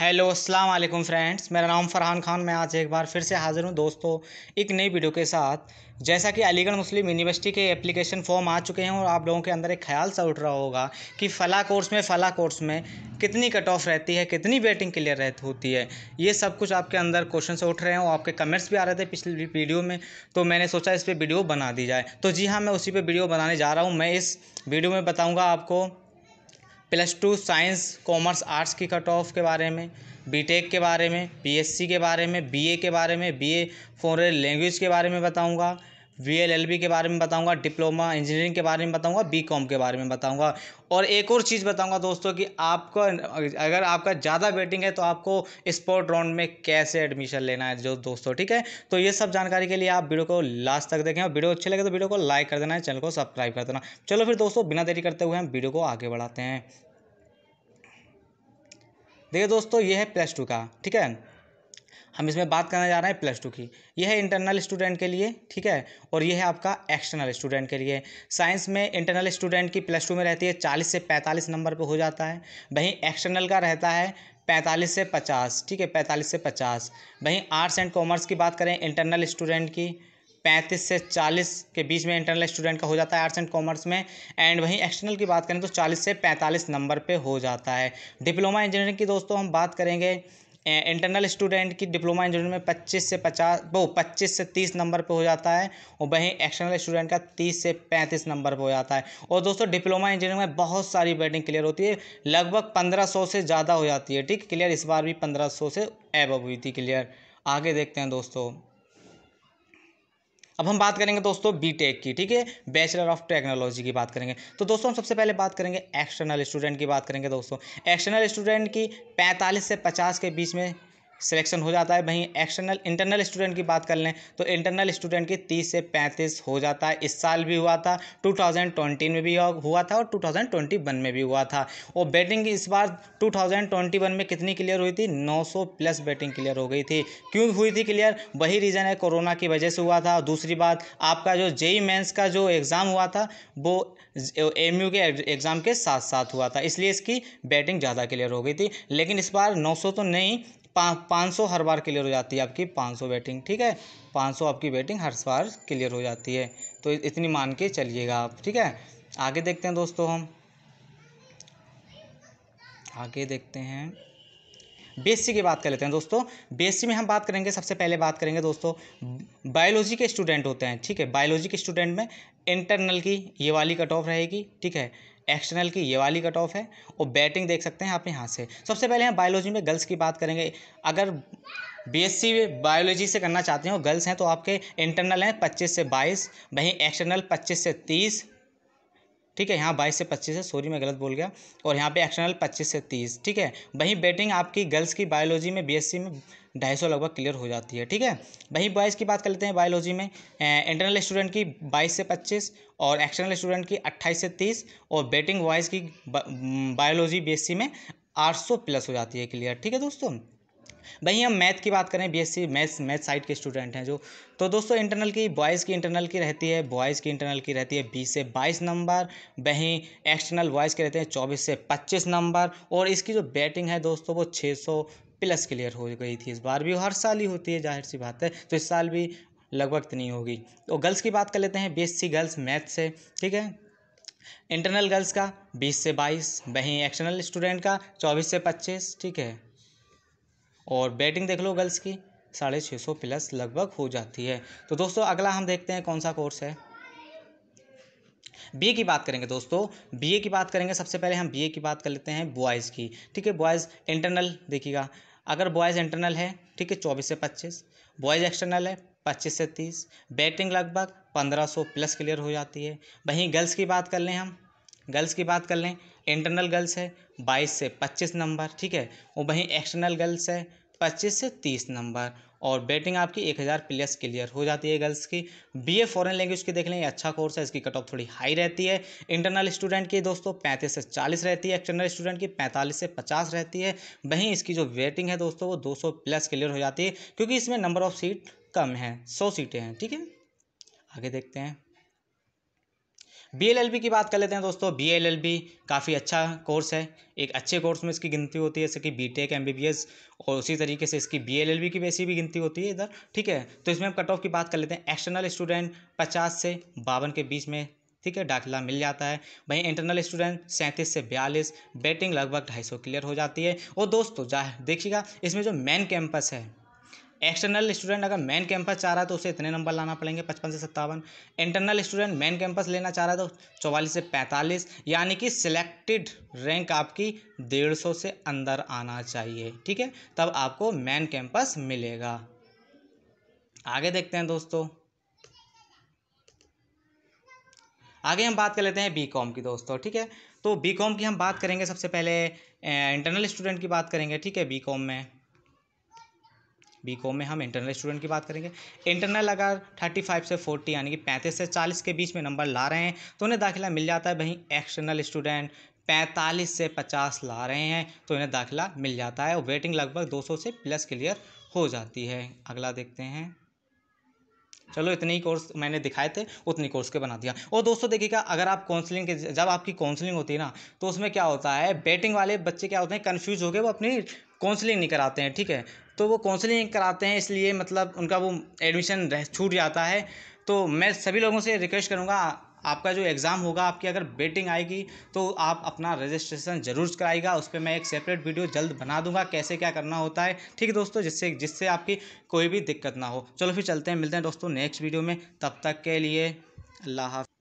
hello अस्सलाम वालेकुम friends मेरा नाम फरहान खान मैं आज एक बार फिर से हाज़िर हूँ दोस्तों एक नई वीडियो के साथ जैसा कि अलीगढ़ मुस्लिम यूनिवर्सिटी के एप्लीकेशन फॉर्म आ चुके हैं और आप लोगों के अंदर एक ख्याल सा उठ रहा होगा कि फ़ला कोर्स में फ़ला कोर्स में कितनी कट ऑफ रहती है कितनी वेटिंग क्लियर रहती होती है ये सब कुछ आपके अंदर क्वेश्चन उठ रहे हैं और आपके कमेंट्स भी आ रहे थे पिछले वीडियो में तो मैंने सोचा इस पर वीडियो बना दी जाए तो जी हाँ मैं उसी पर वीडियो बनाने जा रहा हूँ मैं इस वीडियो में बताऊँगा आपको plus two science commerce arts की कट ऑफ के बारे में बीटेक के बारे में सी के बारे में बीए के बारे में बीए फॉरन लैंग्वेज के बारे में बताऊँगा वी एल एल बी के बारे में बताऊंगा डिप्लोमा इंजीनियरिंग के बारे में बताऊंगा बी कॉम के बारे में बताऊंगा और एक और चीज़ बताऊंगा दोस्तों कि आपका अगर आपका ज़्यादा वेटिंग है तो आपको स्पोर्ट राउंड में कैसे एडमिशन लेना है जो दोस्तों ठीक है तो ये सब जानकारी के लिए आप वीडियो को लास्ट तक देखें और वीडियो अच्छे लगे तो वीडियो को लाइक कर देना है चैनल को सब्सक्राइब कर देना चलो फिर दोस्तों बिना देरी करते हुए हम वीडियो को आगे बढ़ाते हैं देखिए दोस्तों ये है प्लस टू का ठीक है हम इसमें बात करने जा रहे हैं प्लस टू की यह है इंटरनल स्टूडेंट के लिए ठीक है और यह है आपका एक्सटर्नल स्टूडेंट के लिए साइंस में इंटरनल स्टूडेंट की प्लस टू में रहती है चालीस से पैंतालीस नंबर पर हो जाता है वहीं एक्सटर्नल का रहता है पैंतालीस से पचास ठीक है पैंतालीस से पचास वहीं आर्ट्स एंड कॉमर्स की बात करें इंटरनल स्टूडेंट की पैंतीस से चालीस के बीच में इंटरनल स्टूडेंट का हो जाता है आर्ट्स एंड कॉमर्स में एंड वहीं एक्सटर्नल की बात करें तो चालीस से पैंतालीस नंबर पे हो जाता है डिप्लोमा इंजीनियरिंग की दोस्तों हम बात करेंगे इंटरनल स्टूडेंट की डिप्लोमा इंजीनियरिंग में 25 से 50 वो 25 से 30 नंबर पे हो जाता है और वहीं एक्सटर्नल स्टूडेंट का 30 से 35 नंबर पे हो जाता है और दोस्तों डिप्लोमा इंजीनियरिंग में बहुत सारी बैटिंग क्लियर होती है लगभग 1500 से ज़्यादा हो जाती है ठीक क्लियर इस बार भी 1500 से एब हुई थी क्लियर आगे देखते हैं दोस्तों अब हम बात करेंगे दोस्तों बी टेक की ठीक है बैचलर ऑफ टेक्नोलॉजी की बात करेंगे तो दोस्तों हम सबसे पहले बात करेंगे एक्सटर्नल स्टूडेंट की बात करेंगे दोस्तों एक्सटर्नल स्टूडेंट की पैंतालीस से पचास के बीच में सिलेक्शन हो जाता है वहीं एक्सटर्नल इंटरनल स्टूडेंट की बात कर लें तो इंटरनल स्टूडेंट की 30 से 35 हो जाता है इस साल भी हुआ था 2020 में भी हुआ था और 2021 में भी हुआ था और बैटिंग इस बार 2021 में कितनी क्लियर हुई थी 900 प्लस बैटिंग क्लियर हो गई थी क्यों हुई थी क्लियर वही रीज़न है कोरोना की वजह से हुआ था दूसरी बात आपका जो जेई मेन्स e का जो एग्ज़ाम हुआ था वो एम के एग्ज़ाम के साथ साथ हुआ था इसलिए इसकी बैटिंग ज़्यादा क्लियर हो गई थी लेकिन इस बार नौ तो नहीं पाँच सौ हर बार क्लियर हो जाती है आपकी पाँच सौ बैटिंग ठीक है पाँच सौ आपकी बैटिंग हर बार क्लियर हो जाती है तो इतनी मान के चलिएगा आप ठीक है आगे देखते हैं दोस्तों हम आगे देखते हैं बीएससी की बात कर लेते हैं दोस्तों बीएससी में हम बात करेंगे सबसे पहले बात करेंगे दोस्तों बायोलॉजी के स्टूडेंट होते हैं ठीक है बायोलॉजी के स्टूडेंट में इंटरनल की ये वाली कट ऑफ रहेगी ठीक है एक्सटर्नल की ये वाली कट ऑफ है और बैटिंग देख सकते हैं आप यहाँ से सबसे पहले हम बायोलॉजी में गर्ल्स की बात करेंगे अगर बीएससी बायोलॉजी से करना चाहते हो गर्ल्स हैं तो आपके इंटरनल हैं 25 से 22 वहीं एक्सटर्नल 25 से ठीक है यहाँ बाईस से पच्चीस है सॉरी मैं गलत बोल गया और यहाँ पे एक्सटर्नल पच्चीस से तीस ठीक है वहीं बैटिंग आपकी गर्ल्स की बायोलॉजी में बीएससी में ढाई सौ लगभग क्लियर हो जाती है ठीक है वहीं बॉयज़ की बात कर लेते हैं बायोलॉजी में इंटरनल स्टूडेंट की बाईस से पच्चीस और एक्सटर्नल स्टूडेंट की अट्ठाईस से तीस और बैटिंग बॉयज़ की बायोलॉजी बी में आठ प्लस हो जाती है क्लियर ठीक है दोस्तों वहीं हम मैथ की बात करें बीएससी मैथ्स मैथ साइड के स्टूडेंट हैं जो तो दोस्तों इंटरनल की बॉयज़ की इंटरनल की रहती है बॉयज़ की इंटरनल की रहती है बीस से बाईस नंबर वहीं एक्सटर्नल बॉयज़ के रहते हैं चौबीस से पच्चीस नंबर और इसकी जो बैटिंग है दोस्तों वो छः सौ प्लस क्लियर हो गई थी इस बार भी हर साल ही होती है जाहिर सी बात है तो इस साल भी लगभग इतनी होगी तो गर्ल्स की बात कर लेते हैं बी गर्ल्स मैथ से ठीक है इंटरनल गर्ल्स का 20 से 22 वहीं एक्सटर्नल स्टूडेंट का 24 से 25 ठीक है और बैटिंग देख लो गर्ल्स की साढ़े छः सौ प्लस लगभग हो जाती है तो दोस्तों अगला हम देखते हैं कौन सा कोर्स है बीए की बात करेंगे दोस्तों बीए की बात करेंगे सबसे पहले हम बीए की बात कर लेते हैं बॉयज़ की ठीक है बॉयज़ इंटरनल देखिएगा अगर बॉयज़ इंटरनल है ठीक है चौबीस से पच्चीस बॉयज़ एक्सटर्नल है पच्चीस से तीस बैटिंग लगभग पंद्रह सौ प्लस क्लियर हो जाती है वहीं गर्ल्स की बात कर लें हम गर्ल्स की बात कर लें इंटरनल गर्ल्स है बाईस से पच्चीस नंबर ठीक है और वहीं एक्सटर्नल गर्ल्स है पच्चीस से तीस नंबर और बैटिंग आपकी एक हज़ार प्लस क्लियर हो जाती है गर्ल्स की बीए फॉरेन लैंग्वेज की देख लें अच्छा कोर्स है इसकी कट ऑफ थोड़ी हाई रहती है इंटरनल स्टूडेंट की दोस्तों पैंतीस से चालीस रहती है एक्सटर्नल स्टूडेंट की पैंतालीस से पचास रहती है वहीं इसकी जो वेटिंग है दोस्तों वो दो सौ प्लस क्लियर हो जाती है क्योंकि इसमें नंबर ऑफ सीट कम है सौ सीटें हैं ठीक है आगे देखते हैं बी की बात कर लेते हैं दोस्तों बी काफ़ी अच्छा कोर्स है एक अच्छे कोर्स में इसकी गिनती होती है जैसे कि बी टेक और उसी तरीके से इसकी बी की वैसी भी गिनती होती है इधर ठीक है तो इसमें हम कट ऑफ की बात कर लेते हैं एक्सटर्नल स्टूडेंट पचास से बावन के बीच में ठीक है दाखिला मिल जाता है वहीं इंटरनल स्टूडेंट सैंतीस से बयालीस बैटिंग लगभग ढाई सौ क्लियर हो जाती है और दोस्तों जाए देखिएगा इसमें जो मेन कैंपस है एक्सटर्नल स्टूडेंट अगर मेन कैंपस चाह रहा है तो उसे इतने नंबर लाना पड़ेंगे पचपन से सत्तावन इंटरनल स्टूडेंट मेन कैंपस लेना चाह रहा है तो चौवालीस से पैंतालीस यानी कि सिलेक्टेड रैंक आपकी डेढ़ सौ से अंदर आना चाहिए ठीक है तब आपको मेन कैंपस मिलेगा आगे देखते हैं दोस्तों आगे हम बात कर लेते हैं बी कॉम की दोस्तों ठीक है तो बी कॉम की हम बात करेंगे सबसे पहले इंटरनल स्टूडेंट की बात करेंगे ठीक है बी कॉम में बी कॉम में हम इंटरनल स्टूडेंट की बात करेंगे इंटरनल अगर थर्टी फाइव से फोर्टी यानी कि पैंतीस से चालीस के बीच में नंबर ला रहे हैं तो उन्हें दाखिला मिल जाता है वहीं एक्सटर्नल स्टूडेंट पैंतालीस से पचास ला रहे हैं तो इन्हें दाखिला मिल जाता है और वेटिंग लगभग दो सौ से प्लस क्लियर हो जाती है अगला देखते हैं चलो इतने ही कोर्स मैंने दिखाए थे उतने कोर्स के बना दिया और दोस्तों देखिएगा अगर आप काउंसलिंग के जब आपकी काउंसलिंग होती है ना तो उसमें क्या होता है बैटिंग वाले बच्चे क्या होते हैं कन्फ्यूज हो गए वो अपनी काउंसलिंग नहीं कराते हैं ठीक है तो वो काउंसलिंग कराते हैं इसलिए मतलब उनका वो एडमिशन रह छूट जाता है तो मैं सभी लोगों से रिक्वेस्ट करूँगा आपका जो एग्ज़ाम होगा आपकी अगर बेटिंग आएगी तो आप अपना रजिस्ट्रेशन जरूर कराएगा उस पर मैं एक सेपरेट वीडियो जल्द बना दूंगा कैसे क्या करना होता है ठीक है दोस्तों जिससे जिससे आपकी कोई भी दिक्कत ना हो चलो फिर चलते हैं मिलते हैं दोस्तों नेक्स्ट वीडियो में तब तक के लिए अल्लाह हाफ